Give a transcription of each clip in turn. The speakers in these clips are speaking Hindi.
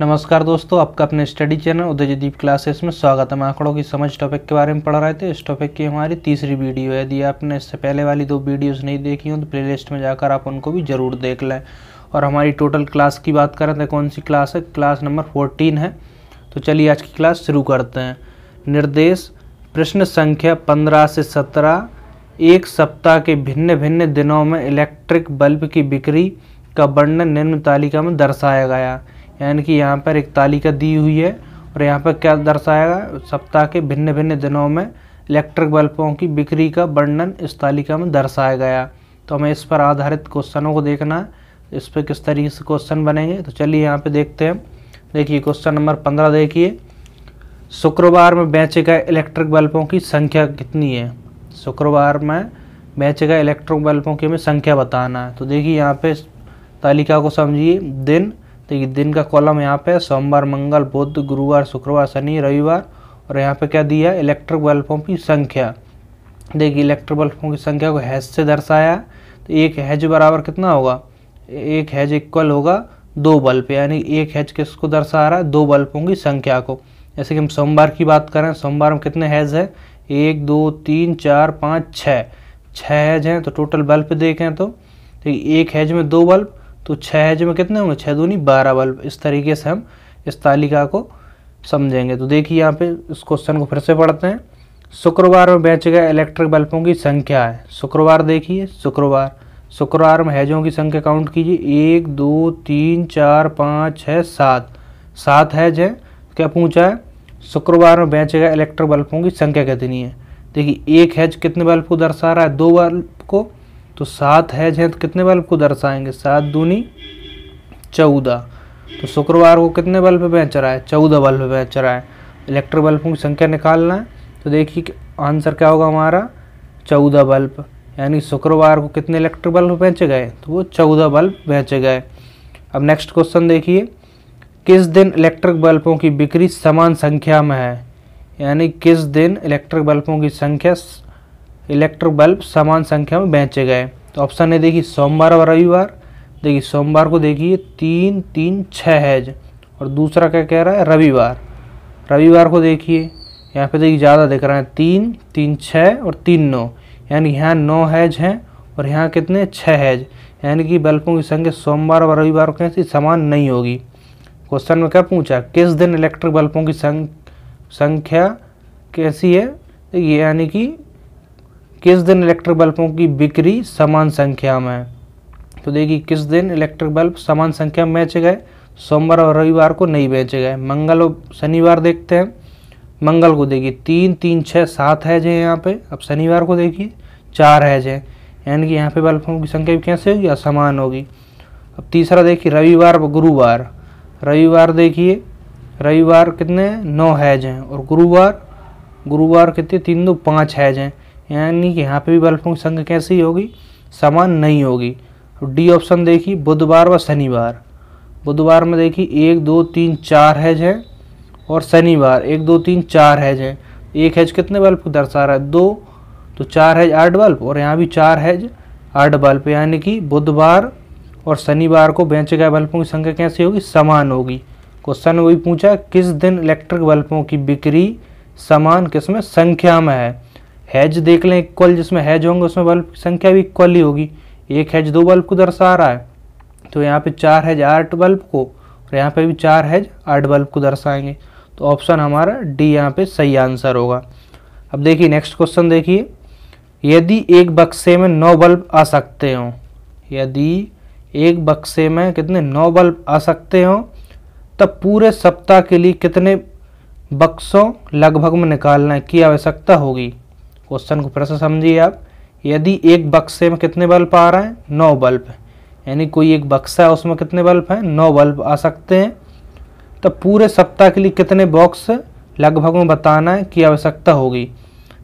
नमस्कार दोस्तों आपका अपने स्टडी चैनल उदयदीप क्लासेस में स्वागत है आंकड़ों की समझ टॉपिक के बारे में पढ़ रहे थे इस टॉपिक की हमारी तीसरी वीडियो है यदि आपने इससे पहले वाली दो वीडियोस नहीं देखी हो तो प्लेलिस्ट में जाकर आप उनको भी ज़रूर देख लें और हमारी टोटल क्लास की बात करें तो कौन सी क्लास है क्लास नंबर फोर्टीन है तो चलिए आज की क्लास शुरू करते हैं निर्देश प्रश्न संख्या पंद्रह से सत्रह एक सप्ताह के भिन्न भिन्न दिनों में इलेक्ट्रिक बल्ब की बिक्री का वर्णन निम्न तालिका में दर्शाया गया है यानी कि यहाँ पर एक तालिका दी हुई है और यहाँ पर क्या दर्शाएगा सप्ताह के भिन्न भिन्न दिनों में इलेक्ट्रिक बल्बों की बिक्री का वर्णन इस तालिका में दर्शाया गया तो हमें इस पर आधारित क्वेश्चनों को देखना है इस पर किस तरीके से क्वेश्चन बनेंगे तो चलिए यहाँ पर देखते हैं देखिए क्वेश्चन नंबर पंद्रह देखिए शुक्रवार में बेचे गए इलेक्ट्रिक बल्बों की संख्या कितनी है शुक्रवार में बेचे गए इलेक्ट्रिक बल्बों की हमें संख्या बताना है तो देखिए यहाँ पे तालिका को समझिए दिन तो ये दिन का कॉलम यहाँ पे सोमवार मंगल बुध गुरुवार शुक्रवार शनि रविवार और यहाँ पे क्या दिया है इलेक्ट्रिक बल्बों की संख्या देखिए इलेक्ट्रिक बल्बों की संख्या को हैज से दर्शाया तो एक हैज बराबर कितना होगा एक हैज इक्वल होगा दो बल्ब यानी एक हैज किसको दर्शा रहा है दो बल्बों की संख्या को जैसे कि हम सोमवार की बात करें सोमवार में कितने हैज है एक दो तीन चार पाँच छः छः हैज हैं तो टोटल बल्ब देखें तो, तो एक हैज में दो बल्ब तो छः हैज में कितने होंगे छः दूनी बारह बल्ब इस तरीके से हम इस तालिका को समझेंगे तो देखिए यहाँ पे इस क्वेश्चन को फिर से पढ़ते हैं शुक्रवार में बेचे गए इलेक्ट्रिक बल्बों की संख्या है शुक्रवार देखिए शुक्रवार शुक्रवार में हैजों की संख्या काउंट कीजिए एक दो तीन चार पाँच छः सात सात हैज हैं क्या पूछा है शुक्रवार में बेचे गए इलेक्ट्रिक बल्बों की संख्या कितनी है देखिए एक हैज कितने बल्ब को दर्शा रहा है दो बल्ब को तो सात हैज हैं तो कितने बल्ब को दर्शाएंगे सात दूनी चौदह तो शुक्रवार को कितने बल्ब बेच रहा है चौदह बल्ब बेच रहा है इलेक्ट्रिक बल्बों की संख्या निकालना है तो देखिए आंसर क्या होगा हमारा चौदह बल्ब यानी शुक्रवार को कितने इलेक्ट्रिक बल्ब बेचे गए तो वो चौदह बल्ब बेचे गए अब नेक्स्ट क्वेश्चन देखिए किस दिन इलेक्ट्रिक बल्बों की बिक्री समान संख्या में है यानी किस दिन इलेक्ट्रिक बल्बों की संख्या इलेक्ट्रिक बल्ब समान संख्या में बेचे गए तो ऑप्शन है देखिए सोमवार और रविवार देखिए सोमवार को देखिए तीन तीन छः हैज और दूसरा क्या कह रहा है रविवार रविवार को देखिए यहाँ पे देखिए ज़्यादा दिख रहा है तीन तीन छः और तीन नौ यानी यहाँ नौ हैज हैं और यहाँ कितने छः हैज यानी कि बल्बों की संख्या सोमवार और रविवार को से समान नहीं होगी क्वेश्चन में क्या पूछा किस दिन इलेक्ट्रिक बल्बों की संख्या कैसी है यानी कि किस दिन इलेक्ट्रिक बल्बों की बिक्री समान संख्या में तो देखिए किस दिन इलेक्ट्रिक बल्ब समान संख्या में बेचे गए सोमवार और रविवार को नहीं बेचे गए मंगल और शनिवार देखते हैं मंगल को देखिए तीन तीन छः सात है जे यहाँ पे अब शनिवार को देखिए चार है जे यानी कि यहाँ पे बल्बों की संख्या भी कैसे होगी असमान होगी अब तीसरा देखिए रविवार व गुरुवार रविवार देखिए रविवार कितने नौ हैज हैं और गुरुवार गुरुवार कितने तीन दो पाँच हैज हैं यानी कि यहाँ पे भी बल्ब की संख्या कैसी होगी समान नहीं होगी डी ऑप्शन देखिए बुधवार व शनिवार बुधवार में देखिए एक दो तीन चार हैज है और शनिवार एक दो तीन चार हैज है एक हैज कितने बल्ब को दर्शा रहा है दो तो चार हैज आठ बल्ब और यहाँ भी चार हैज आठ बल्ब यानी कि बुधवार और शनिवार को बेचे गए बल्बों की संख्या कैसी होगी समान होगी क्वेश्चन वही पूछा किस दिन इलेक्ट्रिक बल्बों की बिक्री समान किस में संख्या में है हैज देख लें इक्वल जिसमें हैज होंगे उसमें बल्ब की संख्या भी इक्वल ही होगी एक हैज दो बल्ब को दर्शा रहा है तो यहाँ पे चार हैज आठ बल्ब को और यहाँ पे भी चार हैज आठ बल्ब को दर्शाएंगे तो ऑप्शन हमारा डी यहाँ पे सही आंसर होगा अब देखिए नेक्स्ट क्वेश्चन देखिए यदि एक बक्से में नौ बल्ब आ सकते हों यदि एक बक्से में कितने नौ बल्ब आ सकते हों तब पूरे सप्ताह के लिए कितने बक्सों लगभग में निकालना की आवश्यकता होगी क्वेश्चन को फिर से समझिए आप यदि एक बक्से में कितने बल्ब आ रहे हैं नौ बल्ब यानी कोई एक बक्सा है उसमें कितने बल्ब हैं नौ बल्ब आ सकते हैं तो पूरे सप्ताह के लिए कितने बॉक्स लगभग में बताना है की आवश्यकता होगी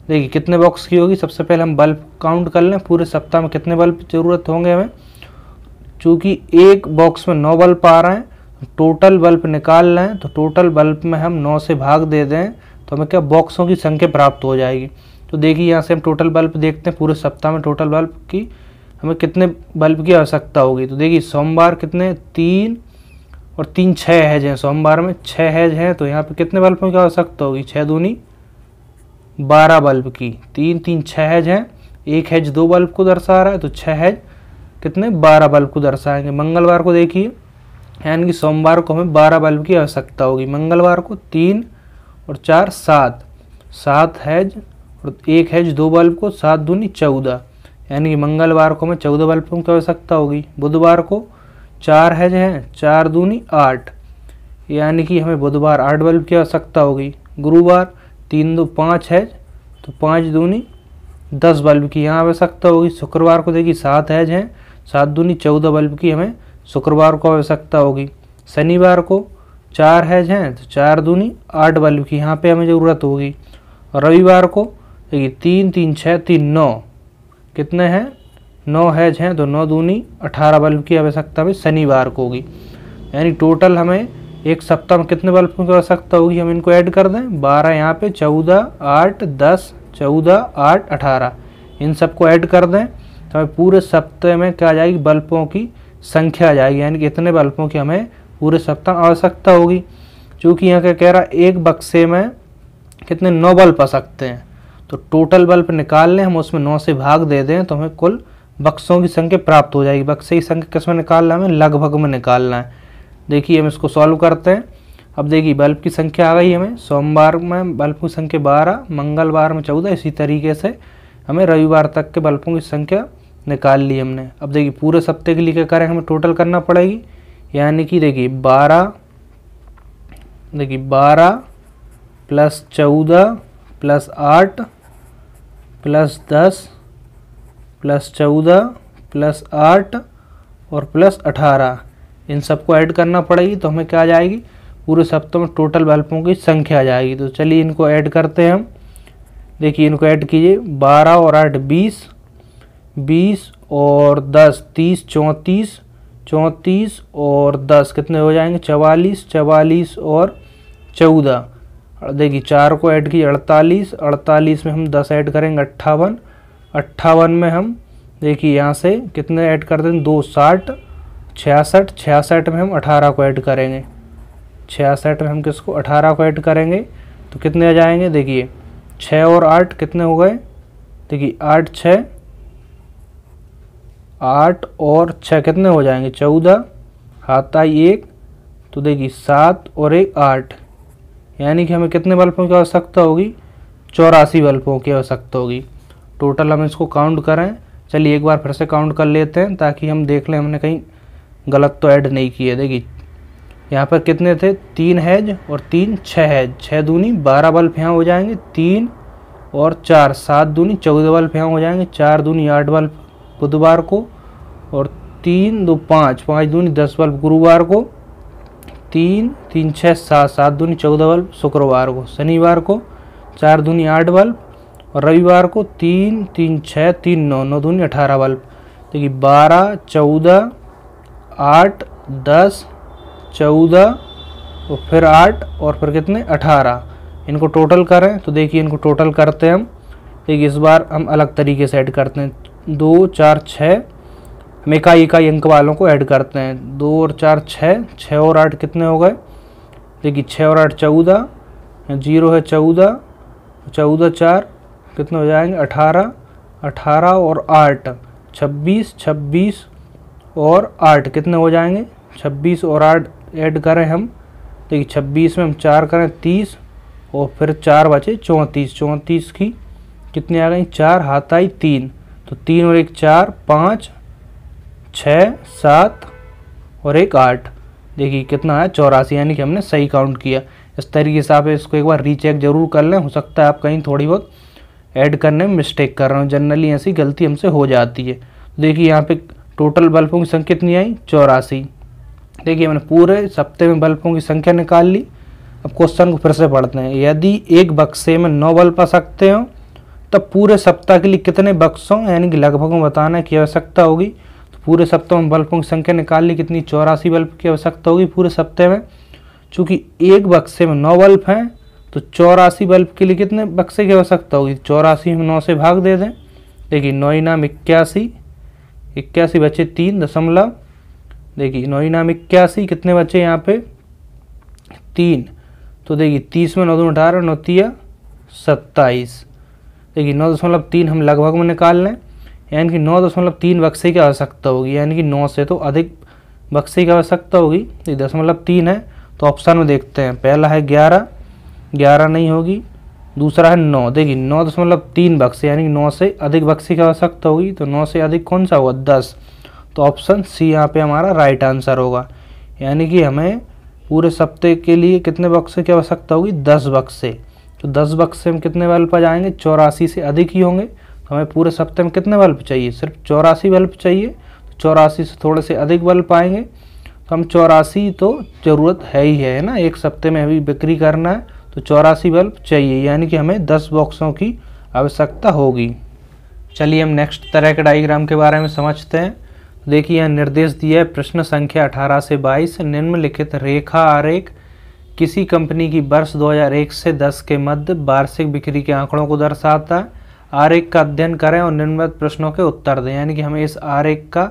देखिए कितने बॉक्स की होगी सबसे पहले हम बल्ब काउंट कर लें पूरे सप्ताह में कितने बल्ब ज़रूरत होंगे हमें चूँकि एक बॉक्स में नौ बल्ब आ रहे हैं टोटल बल्ब निकाल लें तो टोटल बल्ब में हम नौ से भाग दे दें तो हमें क्या बॉक्सों की संख्या प्राप्त हो जाएगी तो देखिए यहाँ से हम टोटल बल्ब देखते हैं पूरे सप्ताह में टोटल बल्ब की हमें कितने बल्ब की आवश्यकता होगी तो देखिए सोमवार कितने तीन और तीन छः हैज हैं सोमवार में छः हैज हैं तो यहाँ पे कितने बल्ब की आवश्यकता होगी छः दूनी बारह बल्ब की तीन तीन छः हैज हैं एक हैज दो बल्ब को दर्शा रहा है तो छः हैज कितने बारह बल्ब को दर्शाएंगे मंगलवार को देखिए यानी कि सोमवार को हमें बारह बल्ब की आवश्यकता होगी मंगलवार को तीन और चार सात सात हैज और एक हैज दो बल्ब को सात दूनी चौदह यानी कि मंगलवार को हमें चौदह बल्बों की आवश्यकता होगी बुधवार को चार हैज हैं चार दूनी आठ यानी कि हमें बुधवार आठ बल्ब की आवश्यकता होगी गुरुवार तीन दो पाँच हैज तो पाँच दूनी दस बल्ब की यहाँ आवश्यकता होगी शुक्रवार को देखिए सात हैज हैं सात दूनी चौदह बल्ब की हमें शुक्रवार को आवश्यकता होगी शनिवार को चार हैज हैं तो चार दूनी आठ बल्ब की यहाँ पे हमें ज़रूरत होगी रविवार को देखिए तीन तीन छः तीन नौ कितने हैं नौ हैज हैं तो नौ दूनी अठारह बल्ब की आवश्यकता भी शनिवार को होगी यानी टोटल हमें एक सप्ताह में कितने बल्ब की आवश्यकता होगी हम इनको ऐड कर दें बारह यहाँ पे चौदह आठ दस चौदह आठ अठारह इन सबको ऐड कर दें तो हमें पूरे सप्ताह में क्या आ जाएगी बल्बों की संख्या आ जाएगी यानी कि इतने बल्बों की हमें पूरे सप्ताह आवश्यकता होगी चूँकि यहाँ क्या कह रहा है एक बक्से में कितने नौ बल्ब आ सकते हैं तो टोटल बल्ब निकाल लें हम उसमें नौ से भाग दे दें तो हमें कुल बक्सों की संख्या प्राप्त हो जाएगी बक्से की संख्या किस में निकालना है हमें लगभग में निकालना है देखिए हम इसको सॉल्व करते हैं अब देखिए बल्ब की संख्या आ गई हमें सोमवार में बल्ब की संख्या बारह मंगलवार में चौदह इसी तरीके से हमें रविवार तक के बल्बों की संख्या निकाल ली हमने अब देखिए पूरे सप्ते के लिए क्या करें हमें टोटल करना पड़ेगी यानी कि देखिए बारह देखिए बारह प्लस चौदह प्लस आठ प्लस दस प्लस चौदह प्लस आठ और प्लस अठारह इन सबको ऐड करना पड़ेगी तो हमें क्या आ जाएगी पूरे सप्ताह में टोटल बल्बों की संख्या आ जाएगी तो चलिए इनको ऐड करते हैं हम देखिए इनको ऐड कीजिए बारह और आठ बीस बीस और दस तीस चौंतीस चौंतीस और दस कितने हो जाएंगे चवालीस चवालीस और चौदह देखिए चार को ऐड की अड़तालीस अड़तालीस में हम दस ऐड करेंगे अट्ठावन अट्ठावन में हम देखिए यहाँ से कितने ऐड कर देंगे दो साठ छियासठ छियासठ में हम अठारह को ऐड करेंगे छियासठ में हम किसको अठारह को ऐड करेंगे तो कितने आ जाएंगे देखिए छः और आठ कितने हो गए देखिए आठ छः आठ और छः कितने हो जाएंगे चौदह हाथ आई एक तो देखिए सात और एक आठ यानी कि हमें कितने बल्बों की आवश्यकता होगी चौरासी बल्बों की आवश्यकता होगी टोटल हम इसको काउंट करें चलिए एक बार फिर से काउंट कर लेते हैं ताकि हम देख लें हमने कहीं गलत तो ऐड नहीं किए देखिए यहाँ पर कितने थे तीन हैज और तीन छः हैज छः दूनी बारह बल्ब यहाँ हो जाएंगे तीन और चार सात दूनी चौदह बल्ब यहाँ हो जाएंगे चार दूनी आठ बल्ब बुधवार को और तीन दो पाँच पाँच दूनी दस बल्ब गुरुवार को तीन तीन छः सात सात दूनी चौदह बल्ब शुक्रवार को शनिवार को चार दूनी आठ बल्ब और रविवार को तीन तीन छः तीन नौ नौ दूनी अठारह बल्ब देखिए बारह चौदह आठ दस चौदह और फिर आठ और फिर कितने अठारह इनको टोटल करें तो देखिए इनको टोटल करते हैं हम देखिए इस बार हम अलग तरीके से ऐड करते हैं दो चार छः मेका इकाई अंक वालों को ऐड करते हैं दो और चार छः छः और आठ कितने हो गए देखिए छः और आठ चौदह जीरो है चौदह चौदह चार कितने हो जाएंगे अठारह अठारह और आठ छब्बीस छब्बीस और आठ कितने हो जाएंगे छब्बीस और आठ ऐड करें हम देखिए छब्बीस में हम चार करें तीस और फिर चार बचे चौंतीस चौंतीस की कितने आ गई चार हाथ आई तीन तो तीन और एक चार पाँच छः सात और एक आठ देखिए कितना है चौरासी यानी कि हमने सही काउंट किया इस तरीके से आप इसको एक बार रीचेक जरूर कर लें हो सकता है आप कहीं थोड़ी बहुत ऐड करने में मिस्टेक कर रहे हो जनरली ऐसी गलती हमसे हो जाती है देखिए यहाँ पे टोटल बल्बों की संख्या कितनी आई चौरासी देखिए मैंने पूरे सप्ते में बल्बों की संख्या निकाल ली अब क्वेश्चन को फिर से पढ़ते हैं यदि एक बक्से में नौ बल्ब आ सकते हो तब पूरे सप्ताह के लिए कितने बक्सों यानी कि लगभग बताना की आवश्यकता होगी पूरे सप्ताह में बल्बों की संख्या ली कितनी चौरासी बल्ब की आवश्यकता होगी पूरे सप्ताह में चूँकि एक बक्से में नौ बल्ब हैं तो चौरासी बल्ब के लिए कितने बक्से की आवश्यकता होगी चौरासी हम नौ से भाग दे दें देखिए नौ इनाम इक्यासी इक्यासी बचे तीन दशमलव देखिए नौ इनाम इक्यासी कितने बचे यहाँ पे तीन तो देखिए तीस में नौ दो अठारह नौतिया सत्ताईस देखिए नौ दशमलव तीन हम लगभग में निकाल लें यानी कि नौ दशमलव तीन बक्से की आवश्यकता होगी यानी कि नौ से तो अधिक बक्से की आवश्यकता होगी तो दशमलव तीन है तो ऑप्शन में देखते हैं पहला है ग्यारह ग्यारह नहीं होगी दूसरा है नौ देखिए नौ दशमलव तीन बक्से यानी कि नौ से अधिक बक्से की आवश्यकता होगी तो नौ से अधिक कौन सा होगा दस तो ऑप्शन सी यहाँ पे हमारा राइट आंसर होगा यानी कि हमें पूरे सप्ते के लिए कितने बक्से की आवश्यकता होगी दस बक्से तो दस बक्से हम कितने वाले पर जाएंगे चौरासी से अधिक ही होंगे तो हमें पूरे सप्ताह में कितने बल्ब चाहिए सिर्फ चौरासी बल्ब चाहिए तो चौरासी से थोड़े से अधिक बल्ब पाएंगे तो हम चौरासी तो ज़रूरत है ही है ना एक सप्ते में अभी बिक्री करना है तो चौरासी बल्ब चाहिए यानी कि हमें दस बॉक्सों की आवश्यकता होगी चलिए हम नेक्स्ट तरह के डायग्राम के बारे में समझते हैं देखिए यह निर्देश दिया है प्रश्न संख्या 18 से 22 निम्नलिखित रेखा आरेख किसी कंपनी की वर्ष 2001 से 10 के मध्य वार्षिक बिक्री के आंकड़ों को दर्शाता है आरेख का अध्ययन करें और निर्मित प्रश्नों के उत्तर दें यानी कि हमें इस आरेख का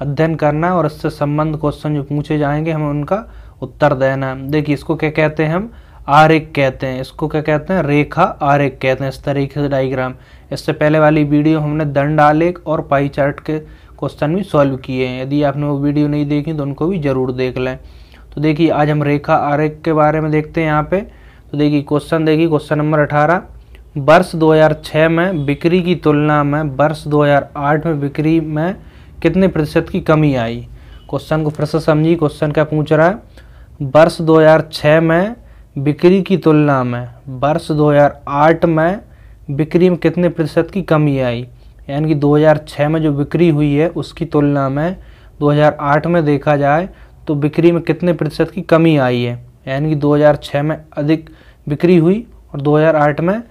अध्ययन करना है और इससे संबंध क्वेश्चन जो पूछे जाएंगे हमें उनका उत्तर देना है देखिए इसको क्या कहते हैं हम आरेख कहते हैं इसको क्या कहते हैं रेखा आरेख कहते हैं इस तरीके से डाइग्राम इससे पहले वाली वीडियो हमने दंड आलेख और पाई चार्ट के क्वेश्चन भी सॉल्व किए हैं यदि आपने वो वीडियो नहीं देखी तो उनको भी ज़रूर देख लें तो देखिए आज हम रेखा आरेख के बारे में देखते हैं यहाँ पे तो देखिए क्वेश्चन देखिए क्वेश्चन नंबर अठारह वर्ष 2006 में बिक्री की तुलना में वर्ष 2008 में बिक्री में कितने प्रतिशत की कमी आई क्वेश्चन को फिर से समझिए क्वेश्चन क्या पूछ रहा है वर्ष 2006 में बिक्री की तुलना में वर्ष 2008 में बिक्री में कितने प्रतिशत की कमी आई यानी कि 2006 में जो बिक्री हुई है उसकी तुलना में 2008 में देखा जाए तो बिक्री में कितने प्रतिशत की कमी आई है यानी कि 2006 में अधिक बिक्री हुई और 2008 में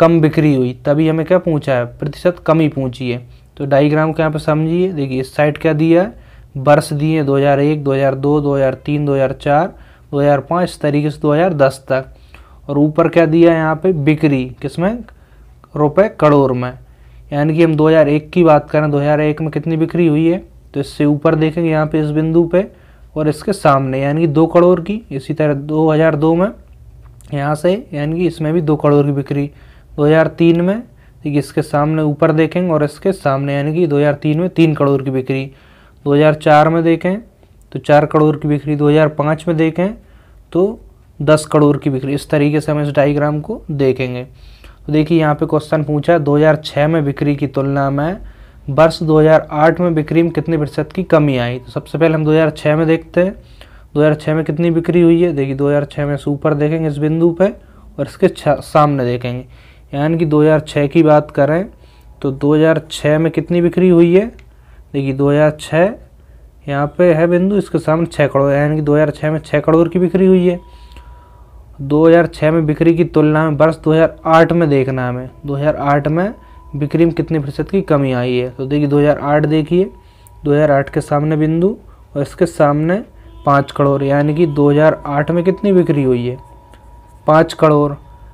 कम बिक्री हुई तभी हमें क्या पूछा है प्रतिशत कम ही पूछी है तो डाइग्राम को यहाँ पर समझिए देखिए इस साइड क्या दिया है वर्ष दिए 2001, 2002, 2003, 2004, 2005 इस तरीके से 2010 तक और ऊपर क्या दिया है यहाँ पे बिक्री किसमें रुपए करोड़ में यानी कि हम 2001 की बात करें 2001 में कितनी बिक्री हुई है तो इससे ऊपर देखेंगे यहाँ पे इस बिंदु पे और इसके सामने यानी कि दो करोड़ की इसी तरह 2002 में यहाँ से यानी कि इसमें भी दो करोड़ की बिक्री 2003 में इसके सामने ऊपर देखें और इसके सामने यानी कि 2003 में तीन करोड़ की बिक्री 2004 में देखें तो चार करोड़ की बिक्री 2005 में देखें तो दस करोड़ की बिक्री इस तरीके से हम इस डाइग्राम को देखेंगे तो देखिए यहाँ पे क्वेश्चन पूछा है दो में बिक्री की तुलना में वर्ष 2008 में बिक्री में कितने प्रतिशत की कमी आई तो सबसे पहले हम 2006 में देखते हैं 2006 में कितनी बिक्री हुई है देखिए 2006 में से ऊपर देखेंगे इस बिंदु पे और इसके सामने देखेंगे यानी कि 2006 की बात करें तो 2006 में कितनी बिक्री हुई है देखिए 2006 यहाँ पे है बिंदु इसके सामने छः करोड़ यानी कि 2006 में छः करोड़ की बिक्री हुई है 2006 में बिक्री की तुलना में वर्ष 2008 में देखना हमें 2008 में बिक्री में कितने प्रतिशत की कमी आई है तो देखिए 2008 देखिए 2008 के सामने बिंदु और इसके सामने पाँच करोड़ यानी कि 2008 में कितनी बिक्री हुई है पाँच करोड़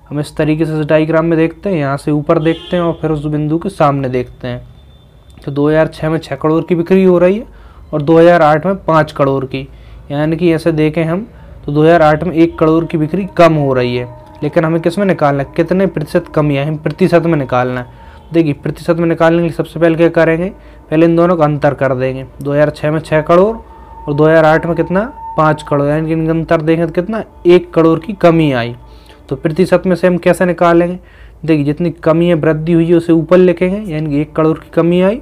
हम इस तरीके से डाइग्राम में देखते हैं यहाँ से ऊपर देखते हैं और फिर उस बिंदु के सामने देखते हैं तो 2006 में छः करोड़ की बिक्री हो रही है और 2008 में पाँच करोड़ की यानी कि ऐसे देखें हम तो 2008 में एक करोड़ की बिक्री कम हो रही है लेकिन हमें किस में निकालना है कितने प्रतिशत कम है हम प्रतिशत में निकालना है देखिए प्रतिशत में निकालने के लिए सबसे पहले क्या करेंगे पहले इन दोनों का अंतर कर देंगे दो में छः करोड़ और दो में कितना पाँच करोड़ यानी कि अंतर देखें तो कितना एक करोड़ की कमी आई तो प्रतिशत में से हम कैसे निकालेंगे देखिए जितनी कमी है वृद्धि हुई है उसे ऊपर लिखेंगे यानी कि एक करोड़ की कमी आई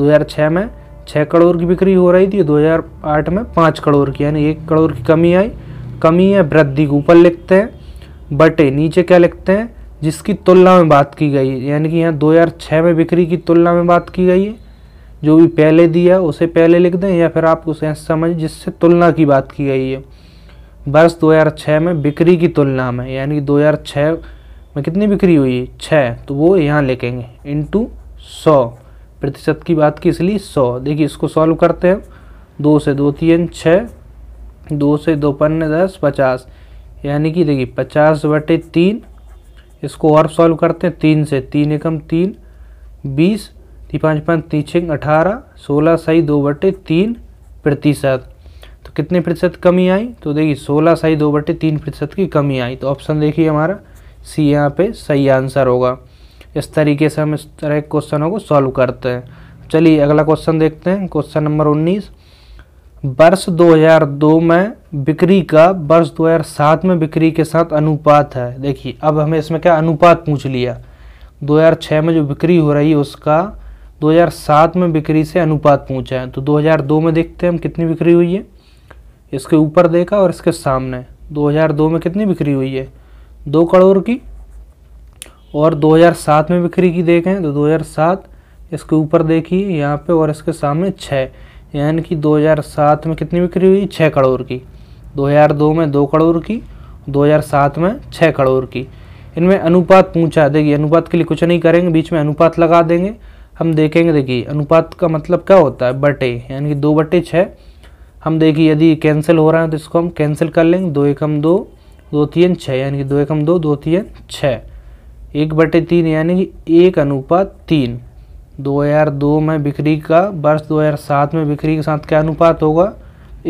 2006 में छः करोड़ की बिक्री हो रही थी 2008 में पाँच करोड़ की यानी एक करोड़ की कमी आई कमी है वृद्धि को ऊपर लिखते हैं बटे नीचे क्या लिखते हैं जिसकी तुलना में बात की गई है यानी कि यहाँ छः में बिक्री की तुलना में बात की गई है जो भी पहले दिया उसे पहले लिख दें या फिर आप उसे समझ जिससे तुलना की बात की गई है वर्ष 2006 में बिक्री की तुलना में यानी 2006 में कितनी बिक्री हुई छः तो वो यहाँ लिखेंगे इंटू सौ प्रतिशत की बात की इसलिए सौ देखिए इसको सॉल्व करते हैं दो से दो तीन छः दो से दो पन्ने दस पचास यानी कि देखिए पचास बटे तीन इसको और सॉल्व करते हैं तीन से तीन एकम तीन बीस पाँच पाँच तीन छः अठारह सोलह सही दो बटे तीन प्रतिशत कितने प्रतिशत कमी आई तो देखिए सोलह सही दो बटे तीन प्रतिशत की कमी आई तो ऑप्शन देखिए हमारा सी यहाँ पे सही आंसर होगा इस तरीके से हम इस तरह के क्वेश्चनों को सॉल्व करते हैं चलिए अगला क्वेश्चन देखते हैं क्वेश्चन नंबर उन्नीस वर्ष 2002 में बिक्री का वर्ष 2007 में बिक्री के साथ अनुपात है देखिए अब हमें इसमें क्या अनुपात पूछ लिया 2006 में जो बिक्री हो रही है उसका 2007 में बिक्री से अनुपात पूछा है तो 2002 में देखते हैं हम कितनी बिक्री हुई है इसके ऊपर देखा और इसके सामने 2002 में कितनी बिक्री हुई है दो करोड़ की और 2007 में बिक्री की देखें तो 2007 इसके ऊपर देखिए यहाँ पे और इसके सामने छः यानी कि 2007 में कितनी बिक्री हुई छः करोड़ की 2002 में दो करोड़ की 2007 में छः करोड़ की इनमें अनुपात पूछा देखिए अनुपात के लिए कुछ नहीं करेंगे बीच में अनुपात लगा देंगे हम देखेंगे देखिए अनुपात का मतलब क्या होता है बटे यानी कि दो बटे छः हम देखिए यदि कैंसिल हो रहा है तो इसको हम कैंसिल कर लेंगे दो एकम दो दो तीन छः यानी कि दो एकम दो दो तीन छः एक बटे तीन यानी कि एक अनुपात तीन दो हज़ार दो में बिक्री का वर्ष दो हज़ार सात में बिक्री के साथ क्या अनुपात होगा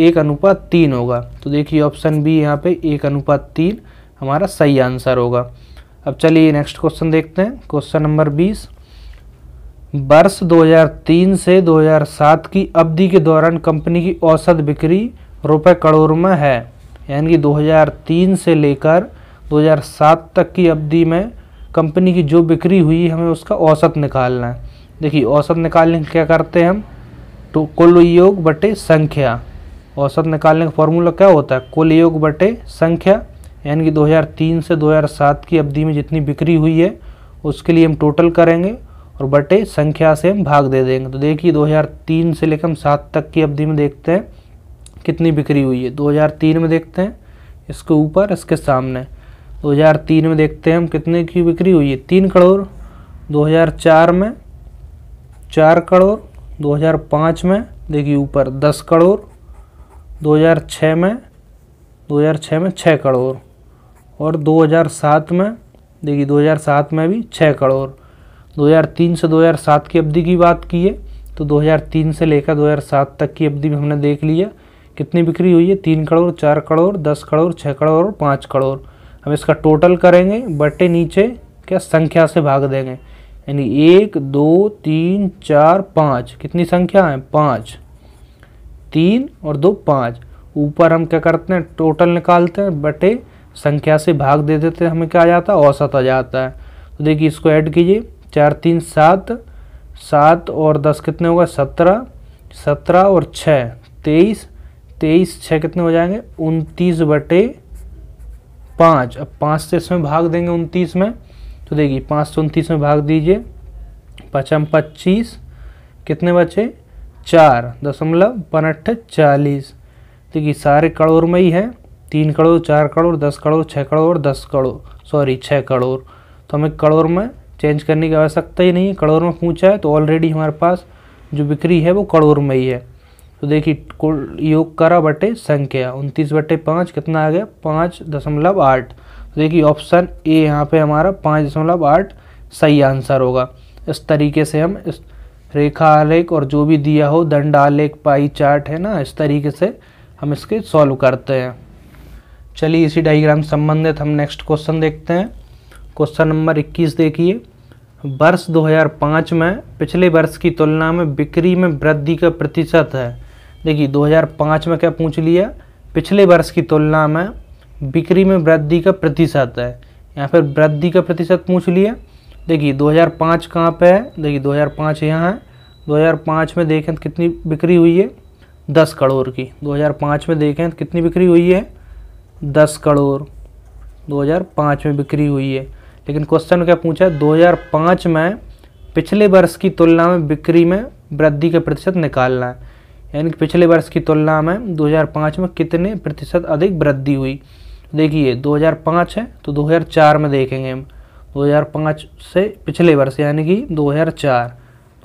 एक अनुपात तीन होगा तो देखिए ऑप्शन बी यहाँ पे एक अनुपात तीन हमारा सही आंसर होगा अब चलिए नेक्स्ट क्वेश्चन देखते हैं क्वेश्चन नंबर बीस वर्ष 2003 से 2007 की अवधि के दौरान कंपनी की औसत बिक्री रुपए करोड़ में है यानी कि 2003 से लेकर 2007 तक की अवधि में कंपनी की जो बिक्री हुई हमें उसका औसत निकालना है देखिए औसत निकालने के क्या करते हैं हम तो कुल योग बटे संख्या औसत निकालने का फॉर्मूला क्या होता है कुल योग बटे संख्या यानी कि 2003 से 2007 की अवधि में जितनी बिक्री हुई है उसके लिए हम टोटल करेंगे और बटे संख्या से हम भाग दे देंगे तो देखिए 2003 से लेकर हम सात तक की अवधि में देखते हैं कितनी बिक्री हुई है 2003 में देखते हैं इसके ऊपर इसके सामने 2003 में देखते हैं हम कितने की बिक्री हुई है तीन करोड़ 2004 में चार करोड़ 2005 में देखिए ऊपर दस करोड़ 2006 में 2006 में छः करोड़ और 2007 में देखिए 2007 में भी छः करोड़ 2003 से 2007 की अवधि की बात की है तो 2003 से लेकर 2007 तक की अवधि में हमने देख लिया कितनी बिक्री हुई है तीन करोड़ चार करोड़ दस करोड़ छः करोड़ और पाँच करोड़ हम इसका टोटल करेंगे बटे नीचे क्या संख्या से भाग देंगे यानी एक दो तीन चार पाँच कितनी संख्या है पाँच तीन और दो पाँच ऊपर हम क्या करते हैं टोटल निकालते हैं बटे संख्या से भाग दे देते हैं हमें क्या आ जाता है औसत आ जाता है तो देखिए इसको ऐड कीजिए चार तीन सात सात और दस कितने होगा सत्रह सत्रह और छः तेईस तेईस छः कितने हो जाएंगे उनतीस बटे पाँच अब पाँच से इसमें भाग देंगे उनतीस में तो देखिए पाँच से उनतीस में भाग दीजिए पचम पच्चीस कितने बचे चार दशमलव पनठ चालीस देखिए सारे करोड़ में ही है तीन करोड़ चार करोड़ दस करोड़ छः करोड़ और दस करोड़ सॉरी छः करोड़ तो हमें करोड़ में चेंज करने की आवश्यकता ही नहीं है करोड़ में पूछा है तो ऑलरेडी हमारे पास जो बिक्री है वो करोड़ में ही है तो देखिए कुल योग करा बटे संख्या उनतीस बटे पाँच कितना आ गया पाँच दशमलव आठ तो देखिए ऑप्शन ए यहाँ पे हमारा पाँच दशमलव आठ सही आंसर होगा इस तरीके से हम इस रेखा आलेख और जो भी दिया हो दंड आलेख पाई चार्ट है ना इस तरीके से हम इसके सॉल्व करते हैं चलिए इसी डाइग्राम संबंधित हम नेक्स्ट क्वेश्चन देखते हैं क्वेश्चन नंबर 21 देखिए वर्ष 2005 में पिछले वर्ष की तुलना में बिक्री में वृद्धि का प्रतिशत है देखिए 2005 में क्या पूछ लिया पिछले वर्ष की तुलना में बिक्री में वृद्धि का प्रतिशत है या फिर वृद्धि का प्रतिशत पूछ लिया देखिए 2005 कहाँ पर है देखिए 2005 यहाँ है 2005 में देखें तो कितनी बिक्री हुई है 10 करोड़ की 2005 में देखें तो कितनी बिक्री हुई है 10 करोड़ 2005 में बिक्री हुई है लेकिन क्वेश्चन क्या पूछा है 2005 में पिछले वर्ष की तुलना में बिक्री में वृद्धि का प्रतिशत निकालना है यानी कि पिछले वर्ष की तुलना में 2005 में कितने प्रतिशत अधिक वृद्धि हुई देखिए 2005 है तो 2004 में देखेंगे हम 2005 से पिछले वर्ष यानी कि 2004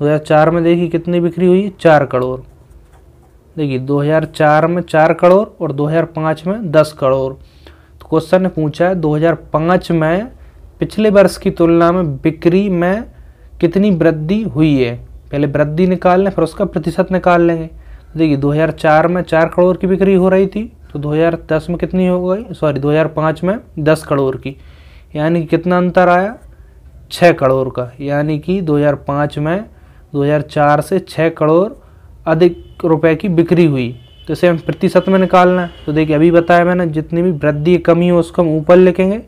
2004 में देखिए कितनी बिक्री हुई चार करोड़ देखिए 2004 में चार करोड़ और 2005 में दस करोड़ तो क्वेश्चन ने पूछा है दो में पिछले वर्ष की तुलना में बिक्री में कितनी वृद्धि हुई है पहले वृद्धि निकाल लें फिर उसका प्रतिशत निकाल लेंगे देखिए 2004 में चार करोड़ की बिक्री हो रही थी तो 2010 में कितनी हो गई सॉरी 2005 में 10 करोड़ की यानी कितना अंतर आया 6 करोड़ का यानी कि 2005 में 2004 से 6 करोड़ अधिक रुपए की बिक्री हुई तो इसे हम प्रतिशत में निकालना है तो देखिए अभी बताया मैंने जितनी भी वृद्धि कमी हो उसको हम ऊपर लिखेंगे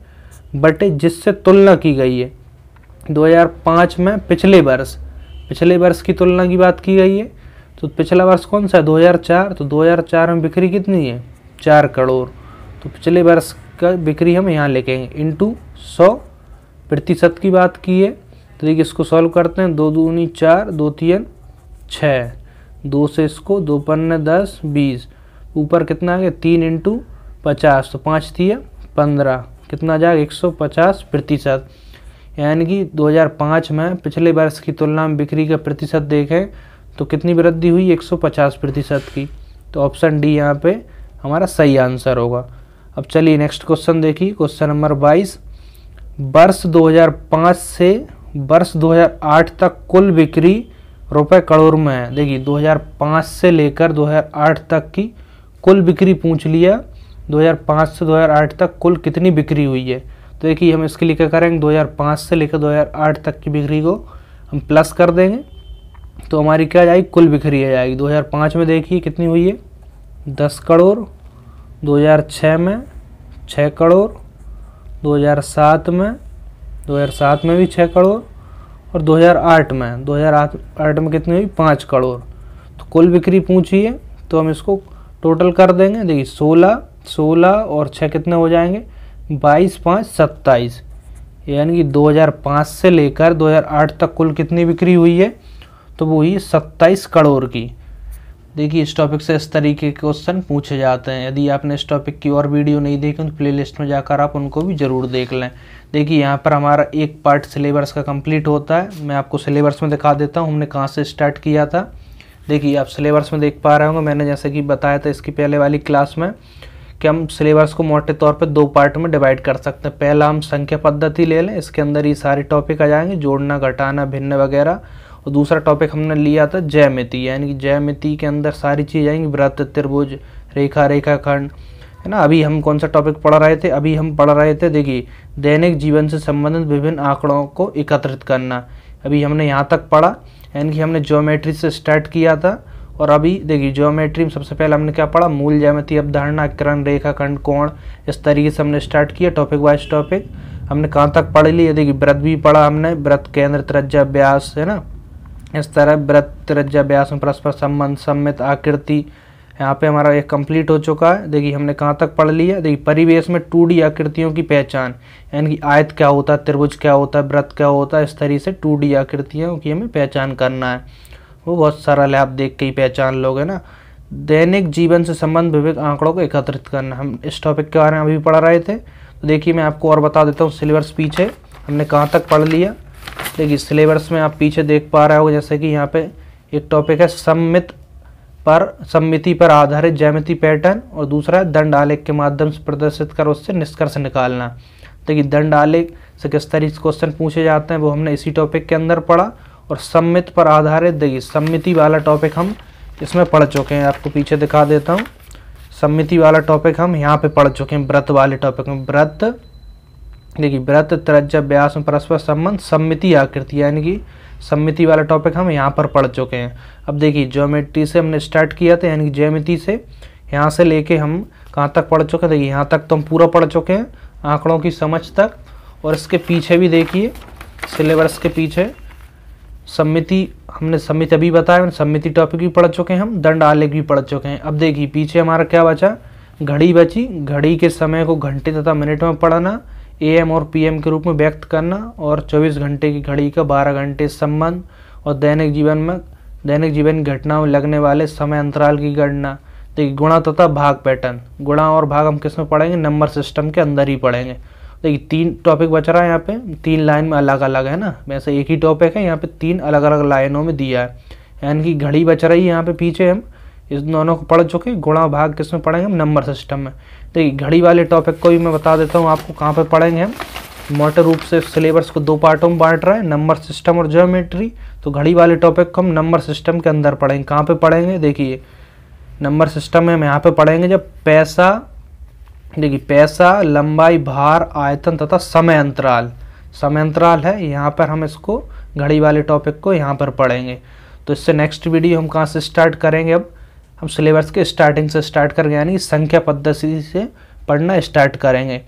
बटे जिससे तुलना की गई है 2005 में पिछले वर्ष पिछले वर्ष की तुलना की बात की गई है तो पिछला वर्ष कौन सा है 2004 तो 2004 में बिक्री कितनी है चार करोड़ तो पिछले वर्ष का बिक्री हम यहाँ लिखेंगे इंटू सौ प्रतिशत की बात की है तो देखिए इसको सॉल्व करते हैं दो दूनी चार दो तीन छः दो से इसको दो पन्ने दस बीस ऊपर कितना आ गया तीन इंटू पचास तो पाँच थी पंद्रह कितना जाएगा एक सौ पचास प्रतिशत यानी कि 2005 में पिछले वर्ष की तुलना में बिक्री का प्रतिशत देखें तो कितनी वृद्धि हुई 150 प्रतिशत की तो ऑप्शन डी यहाँ पे हमारा सही आंसर होगा अब चलिए नेक्स्ट क्वेश्चन देखिए क्वेश्चन नंबर 22 वर्ष 2005 से वर्ष 2008 तक कुल बिक्री रुपए करोड़ में है देखिए 2005 से लेकर 2008 तक की कुल बिक्री पूछ लिया 2005 से 2008 तक कुल कितनी बिक्री हुई है तो देखिए हम इसके लिए क्या करेंगे 2005 से लेकर 2008 तक की बिक्री को हम प्लस कर देंगे तो हमारी क्या जाएगी कुल बिक्री आ जाएगी 2005 में देखिए कितनी हुई है दस करोड़ 2006 में छः करोड़ 2007 में 2007 में भी छः करोड़ और 2008 में 2008 में कितनी हुई पाँच करोड़ तो कुल बिक्री पूछिए तो हम इसको टोटल कर देंगे देखिए सोलह सोलह और छः कितने हो जाएंगे बाईस पाँच सत्ताईस यानी कि 2005 से लेकर 2008 तक कुल कितनी बिक्री हुई है तो वो हुई सत्ताईस करोड़ की देखिए इस टॉपिक से इस तरीके के क्वेश्चन पूछे जाते हैं यदि आपने इस टॉपिक की और वीडियो नहीं देखी तो प्लेलिस्ट में जाकर आप उनको भी ज़रूर देख लें देखिए यहाँ पर हमारा एक पार्ट सिलेबस का कंप्लीट होता है मैं आपको सिलेबस में दिखा देता हूँ हमने कहाँ से स्टार्ट किया था देखिए आप सिलेबस में देख पा रहे होंगे मैंने जैसे कि बताया था इसकी पहले वाली क्लास में कि हम सिलेबस को मोटे तौर पर दो पार्ट में डिवाइड कर सकते हैं पहला हम संख्या पद्धति ले लें इसके अंदर ये सारे टॉपिक आ जाएंगे जोड़ना घटाना भिन्न वगैरह और दूसरा टॉपिक हमने लिया था जयमिति यानी कि जयमिति के अंदर सारी चीज़ आएंगी व्रत त्रिभुज रेखा रेखाखंड है ना अभी हम कौन सा टॉपिक पढ़ रहे थे अभी हम पढ़ रहे थे देखिए दैनिक जीवन से संबंधित विभिन्न आंकड़ों को एकत्रित करना अभी हमने यहाँ तक पढ़ा यानी कि हमने ज्योमेट्री से स्टार्ट किया था और अभी देखिए ज्योमेट्री में सबसे पहले हमने क्या पढ़ा मूल ज्यामिति अवधारणा करण रेखाखंड कोण इस तरीके से हमने स्टार्ट किया टॉपिक वाइज टॉपिक हमने कहाँ तक पढ़ लिया देखिए व्रत भी पढ़ा हमने व्रत केंद्र त्रज्जा व्यास है ना इस तरह व्रत त्रज्जा व्यास में परस्पर संबंध सम्मित आकृति यहाँ पे हमारा ये कंप्लीट हो चुका है देखिए हमने कहाँ तक पढ़ लिया देखिए परिवेश में टू आकृतियों की पहचान यानी कि आयत क्या होता है त्रिभुज क्या होता है व्रत क्या होता है इस तरीके से टू आकृतियों की हमें पहचान करना है वो बहुत सरल है आप देख के ही पहचान लोगे ना दैनिक जीवन से संबंध विविध आंकड़ों को एकत्रित करना हम इस टॉपिक के बारे में अभी पढ़ रहे थे तो देखिए मैं आपको और बता देता हूँ सिलेबस पीछे हमने कहाँ तक पढ़ लिया देखिए सिलेबस में आप पीछे देख पा रहे हो जैसे कि यहाँ पे एक टॉपिक है सम्मित पर सम्मिति पर आधारित जैमिति पैटर्न और दूसरा है दंड आलेख के माध्यम से प्रदर्शित कर उससे निष्कर्ष निकालना देखिए दंड आलेख से किस तरह क्वेश्चन पूछे जाते हैं वो हमने इसी टॉपिक के अंदर पढ़ा और सम्मित पर आधारित देखिए सम्मिति वाला टॉपिक हम इसमें पढ़ चुके हैं आपको पीछे दिखा देता हूँ सम्मिति वाला टॉपिक हम यहाँ पे पढ़ चुके हैं व्रत वाले टॉपिक में व्रत देखिए व्रत त्रज व्यास में परस्पर संबंध सम्मिति आकृति यानी कि सम्मिति वाला टॉपिक हम यहाँ पर पढ़ चुके हैं अब देखिए ज्योमेट्री से हमने स्टार्ट किया था यानी कि ज्योमिति से यहाँ से लेके हम कहाँ तक पढ़ चुके हैं देखिए यहाँ तक तो हम पूरा पढ़ चुके हैं आंकड़ों की समझ तक और इसके पीछे भी देखिए सिलेबस के पीछे सम्मिति हमने सम्मिति अभी बताया सम्मिति टॉपिक भी पढ़ चुके हैं हम दंड आलेख भी पढ़ चुके हैं अब देखिए पीछे हमारा क्या बचा घड़ी बची घड़ी के समय को घंटे तथा मिनट में पढ़ना एएम और पीएम के रूप में व्यक्त करना और 24 घंटे की घड़ी का 12 घंटे संबंध और दैनिक जीवन में दैनिक जीवन घटनाओं में लगने वाले समय अंतराल की गणना देखिए गुणा तथा भाग पैटर्न गुणा और भाग हम किस में पढ़ेंगे नंबर सिस्टम के अंदर ही पढ़ेंगे देखिए तो तीन टॉपिक बच रहा है यहाँ पे तीन लाइन में अलग अलग है ना वैसे एक ही टॉपिक है यहाँ पे तीन अलग अलग लाइनों में दिया है यानी कि घड़ी बच रही है यहाँ पे पीछे हम इस दोनों को पढ़ चुके गुणा भाग किस में पढ़ेंगे हम नंबर सिस्टम में देखिए तो घड़ी वाले टॉपिक को भी मैं बता देता हूँ आपको कहाँ पर पढ़ेंगे हम मोटे रूप से सिलेबस को दो पार्टों में बांट रहा है नंबर सिस्टम और ज्योमेट्री तो घड़ी वाले टॉपिक को हम नंबर सिस्टम के अंदर पढ़ेंगे कहाँ पर पढ़ेंगे देखिए नंबर सिस्टम में हम यहाँ पर पढ़ेंगे जब पैसा देखिए पैसा लंबाई भार आयतन तथा समय अंतराल समय अंतराल है यहाँ पर हम इसको घड़ी वाले टॉपिक को यहाँ पर पढ़ेंगे तो इससे नेक्स्ट वीडियो हम कहाँ से स्टार्ट करेंगे अब हम सिलेबस के स्टार्टिंग से स्टार्ट करेंगे यानी संख्या पद्धति से पढ़ना स्टार्ट करेंगे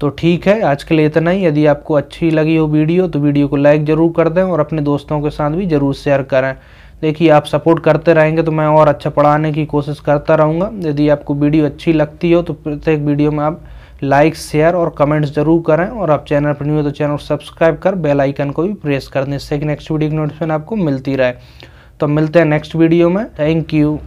तो ठीक है आज के लिए इतना ही यदि आपको अच्छी लगी हो वीडियो तो वीडियो को लाइक ज़रूर कर दें और अपने दोस्तों के साथ भी ज़रूर शेयर करें देखिए आप सपोर्ट करते रहेंगे तो मैं और अच्छा पढ़ाने की कोशिश करता रहूँगा यदि आपको वीडियो अच्छी लगती हो तो प्रत्येक वीडियो में आप लाइक शेयर और कमेंट्स जरूर करें और आप चैनल पर न्यू हो तो चैनल सब्सक्राइब कर बेल आइकन को भी प्रेस कर दें इससे कि नेक्स्ट वीडियो की नोटिफिकेशन आपको मिलती रहे तो मिलते हैं नेक्स्ट वीडियो में थैंक यू